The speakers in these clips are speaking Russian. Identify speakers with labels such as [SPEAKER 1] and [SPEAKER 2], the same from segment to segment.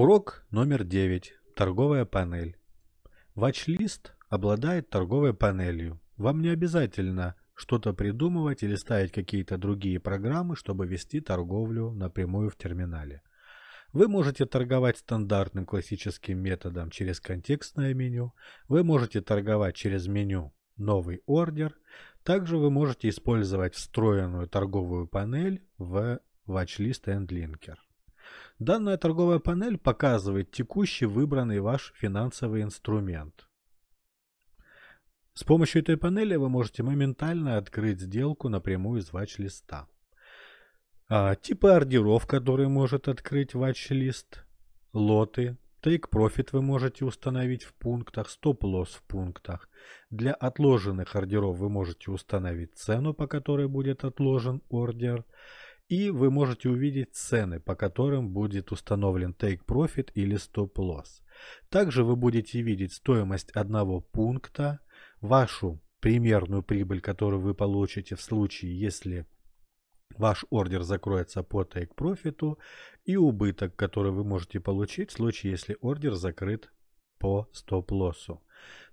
[SPEAKER 1] Урок номер 9. Торговая панель. Watchlist обладает торговой панелью. Вам не обязательно что-то придумывать или ставить какие-то другие программы, чтобы вести торговлю напрямую в терминале. Вы можете торговать стандартным классическим методом через контекстное меню. Вы можете торговать через меню «Новый ордер». Также вы можете использовать встроенную торговую панель в Watchlist Endlinker. Данная торговая панель показывает текущий выбранный ваш финансовый инструмент. С помощью этой панели вы можете моментально открыть сделку напрямую из ватч-листа. А, типы ордеров, которые может открыть ватч-лист, лоты, Take Profit вы можете установить в пунктах, Stop Loss в пунктах. Для отложенных ордеров вы можете установить цену, по которой будет отложен ордер. И вы можете увидеть цены, по которым будет установлен Take Profit или Stop Loss. Также вы будете видеть стоимость одного пункта, вашу примерную прибыль, которую вы получите в случае, если ваш ордер закроется по Take Profit и убыток, который вы можете получить в случае, если ордер закрыт по стоп-лоссу.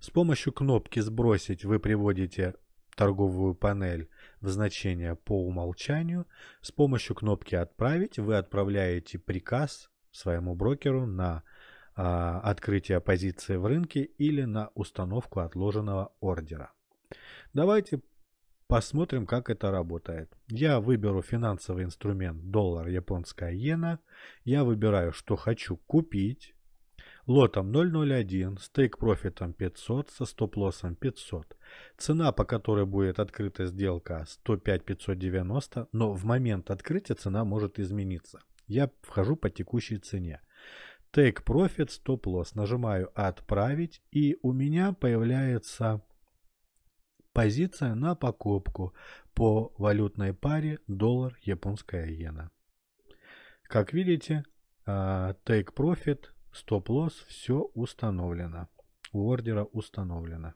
[SPEAKER 1] С помощью кнопки «Сбросить» вы приводите торговую панель в значение по умолчанию, с помощью кнопки «Отправить» вы отправляете приказ своему брокеру на э, открытие позиции в рынке или на установку отложенного ордера. Давайте Посмотрим, как это работает. Я выберу финансовый инструмент доллар, японская иена. Я выбираю, что хочу купить лотом 0.01, стейк-профитом 500 со стоп-лоссом 500. Цена, по которой будет открыта сделка 105-590, но в момент открытия цена может измениться. Я вхожу по текущей цене. Take Profit Stop Loss. Нажимаю «Отправить» и у меня появляется позиция на покупку по валютной паре доллар-японская иена. Как видите, а, Take Profit Стоп-лосс все установлено. У ордера установлено.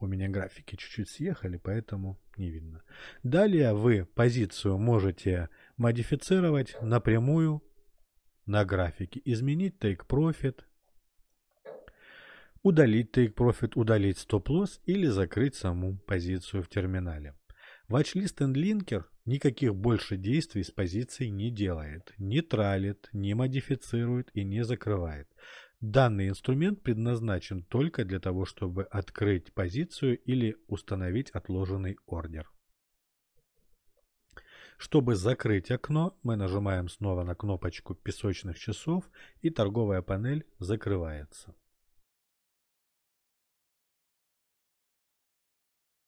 [SPEAKER 1] У меня графики чуть-чуть съехали, поэтому не видно. Далее вы позицию можете модифицировать напрямую на графике. Изменить Take Profit, удалить Take Profit, удалить Stop Loss или закрыть саму позицию в терминале. Watchlist and Linker Никаких больше действий с позицией не делает, не тралит, не модифицирует и не закрывает. Данный инструмент предназначен только для того, чтобы открыть позицию или установить отложенный ордер. Чтобы закрыть окно, мы нажимаем снова на кнопочку песочных часов и торговая панель закрывается.